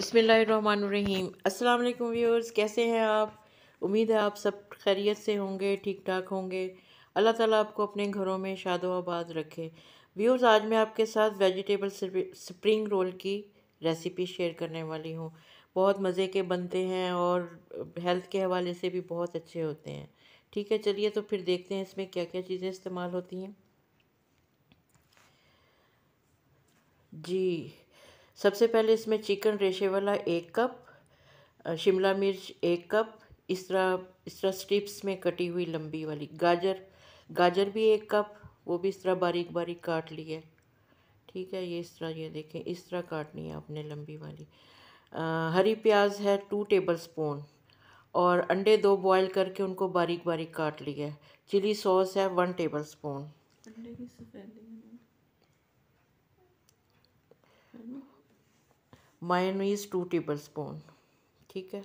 बिसमीम अस्सलाम व्यूअर्स कैसे हैं आप उम्मीद है आप सब खैरियत से होंगे ठीक ठाक होंगे अल्लाह ताला आपको अपने घरों में शादो आबाद रखे व्यूअर्स आज मैं आपके साथ वेजिटेबल स्प्रिंग रोल की रेसिपी शेयर करने वाली हूँ बहुत मज़े के बनते हैं और हेल्थ के हवाले से भी बहुत अच्छे होते हैं ठीक है चलिए तो फिर देखते हैं इसमें क्या क्या चीज़ें इस्तेमाल होती हैं जी सबसे पहले इसमें चिकन रेशे वाला एक कप शिमला मिर्च एक कप इस तरह इस तरह स्ट्रिप्स में कटी हुई लंबी वाली गाजर गाजर भी एक कप वो भी इस तरह बारीक बारीक काट ली है ठीक है ये इस तरह ये देखें इस तरह काटनी है आपने लंबी वाली आ, हरी प्याज है टू टेबल स्पून और अंडे दो बॉईल करके उनको बारीक बारीक काट लिया है चिली सॉस है one tablespoon mayonnaise two tablespoon ठीक है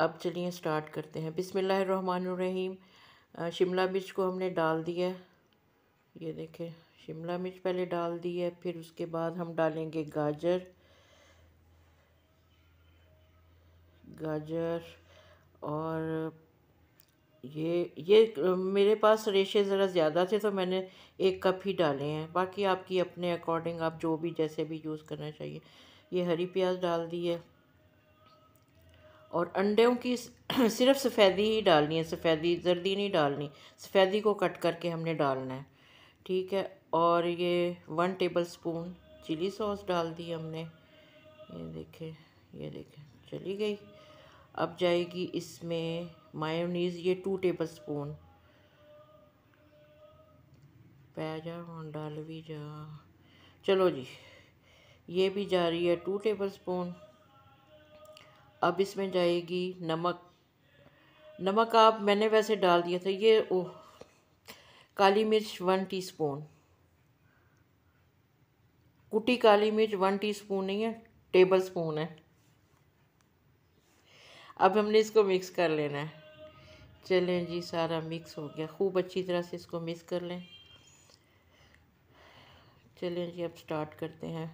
अब चलिए स्टार्ट करते हैं बिसमीम शिमला मिर्च को हमने डाल दिया ये देखें शिमला मिर्च पहले डाल दी है फिर उसके बाद हम डालेंगे गाजर गाजर और ये ये मेरे पास रेशे ज़रा ज़्यादा थे तो मैंने एक कप ही डाले हैं बाकी आपकी अपने अकॉर्डिंग आप जो भी जैसे भी यूज़ करना चाहिए ये हरी प्याज डाल दी है और अंडों की सिर्फ सफ़ेदी ही डालनी है सफ़ेदी जर्दी नहीं डालनी सफ़ेदी को कट करके हमने डालना है ठीक है और ये one tablespoon chilli sauce डाल दी हमने ये देखें ये देखें चली गई अब जाएगी इसमें मायोनीज़ ये टू टेबल स्पून पैजा डाल भी जा चलो जी ये भी जा रही है टू टेबल स्पून अब इसमें जाएगी नमक नमक आप मैंने वैसे डाल दिया था ये ओह काली मिर्च वन टीस्पून कुटी काली मिर्च वन टीस्पून नहीं है टेबल स्पून है अब हमने इसको मिक्स कर लेना है चलें जी सारा मिक्स हो गया खूब अच्छी तरह से इसको मिक्स कर लें चलें जी अब स्टार्ट करते हैं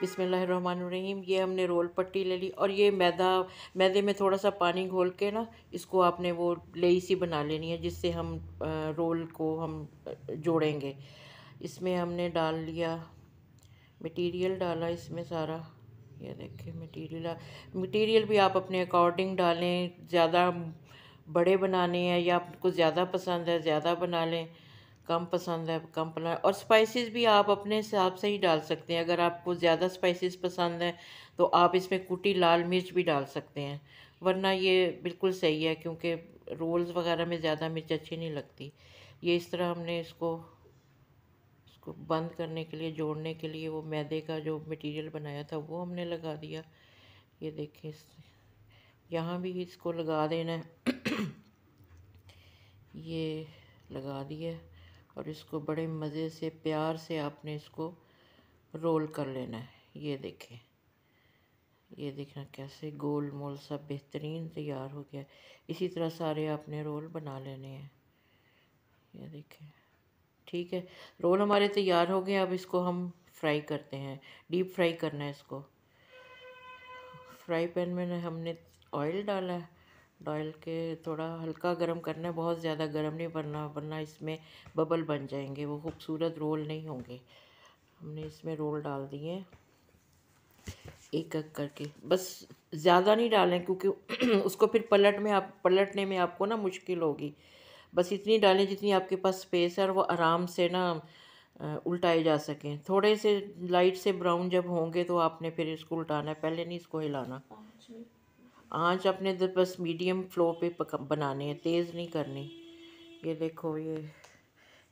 बिसमीम ये हमने रोल पट्टी ले ली और ये मैदा मैदे में थोड़ा सा पानी घोल के ना इसको आपने वो लेई सी बना लेनी है जिससे हम रोल को हम जोड़ेंगे इसमें हमने डाल लिया मटेरियल डाला इसमें सारा ये देखिए मटेरियल मटेरियल भी आप अपने अकॉर्डिंग डालें ज़्यादा बड़े बनाने हैं या आपको ज़्यादा पसंद है ज़्यादा बना लें कम पसंद है कम बना और स्पाइसेस भी आप अपने हिसाब से ही डाल सकते हैं अगर आपको ज़्यादा स्पाइसेस पसंद हैं तो आप इसमें कुटी लाल मिर्च भी डाल सकते हैं वरना ये बिल्कुल सही है क्योंकि रोल्स वगैरह में ज़्यादा मिर्च अच्छी नहीं लगती ये इस तरह हमने इसको को बंद करने के लिए जोड़ने के लिए वो मैदे का जो मटेरियल बनाया था वो हमने लगा दिया ये देखें यहाँ भी इसको लगा देना ये लगा दिया और इसको बड़े मज़े से प्यार से आपने इसको रोल कर लेना है ये देखें ये देखना कैसे गोल मोल सब बेहतरीन तैयार हो गया इसी तरह सारे आपने रोल बना लेने हैं ये देखें ठीक है रोल हमारे तैयार हो गए अब इसको हम फ्राई करते हैं डीप फ्राई करना है इसको फ्राई पैन में हमने ऑयल डाला है ऑयल के थोड़ा हल्का गरम करना है बहुत ज़्यादा गरम नहीं बनना वरना इसमें बबल बन जाएंगे वो खूबसूरत रोल नहीं होंगे हमने इसमें रोल डाल दिए एक एक करके बस ज़्यादा नहीं डालें क्योंकि उसको फिर पलट में आप पलटने में आपको ना मुश्किल होगी बस इतनी डालें जितनी आपके पास स्पेस है और वो आराम से ना उल्टाए जा सकें थोड़े से लाइट से ब्राउन जब होंगे तो आपने फिर इसको उल्टाना है पहले नहीं इसको हिलाना आँच अपने तो बस मीडियम फ्लो पे बनाने हैं तेज़ नहीं करनी ये देखो ये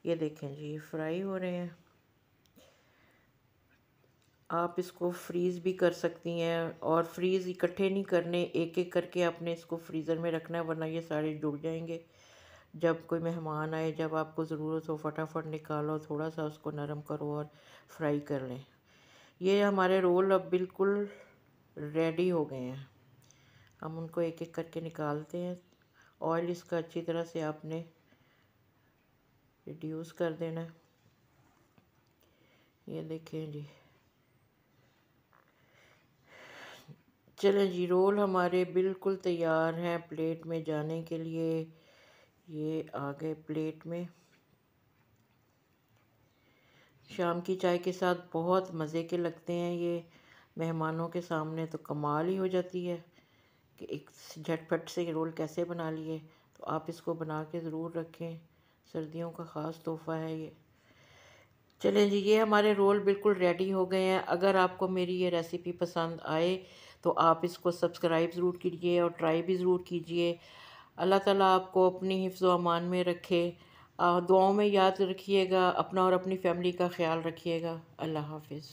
ये देखें जी ये फ्राई हो रहे हैं आप इसको फ्रीज़ भी कर सकती हैं और फ्रीज़ इकट्ठे नहीं करने एक एक करके आपने इसको फ्रीज़र में रखना है वरना ये सारे जुड़ जाएंगे जब कोई मेहमान आए जब आपको ज़रूरत हो फटाफट निकालो थोड़ा सा उसको नरम करो और फ्राई कर लें ये हमारे रोल अब बिल्कुल रेडी हो गए हैं हम उनको एक एक करके निकालते हैं ऑयल इसका अच्छी तरह से आपने रिड्यूस कर देना ये देखें जी चलें जी रोल हमारे बिल्कुल तैयार हैं प्लेट में जाने के लिए ये आ गए प्लेट में शाम की चाय के साथ बहुत मज़े के लगते हैं ये मेहमानों के सामने तो कमाल ही हो जाती है कि एक झटपट से रोल कैसे बना लिए तो आप इसको बना के ज़रूर रखें सर्दियों का ख़ास तोहफ़ा है ये चलें जी ये हमारे रोल बिल्कुल रेडी हो गए हैं अगर आपको मेरी ये रेसिपी पसंद आए तो आप इसको सब्सक्राइब ज़रूर कीजिए और ट्राई भी ज़रूर कीजिए अल्लाह ताला आपको अपनी हिफ्ज़ अमान में रखे दुआओं में याद रखिएगा अपना और अपनी फ़ैमिली का ख्याल रखिएगा अल्लाह हाफिज़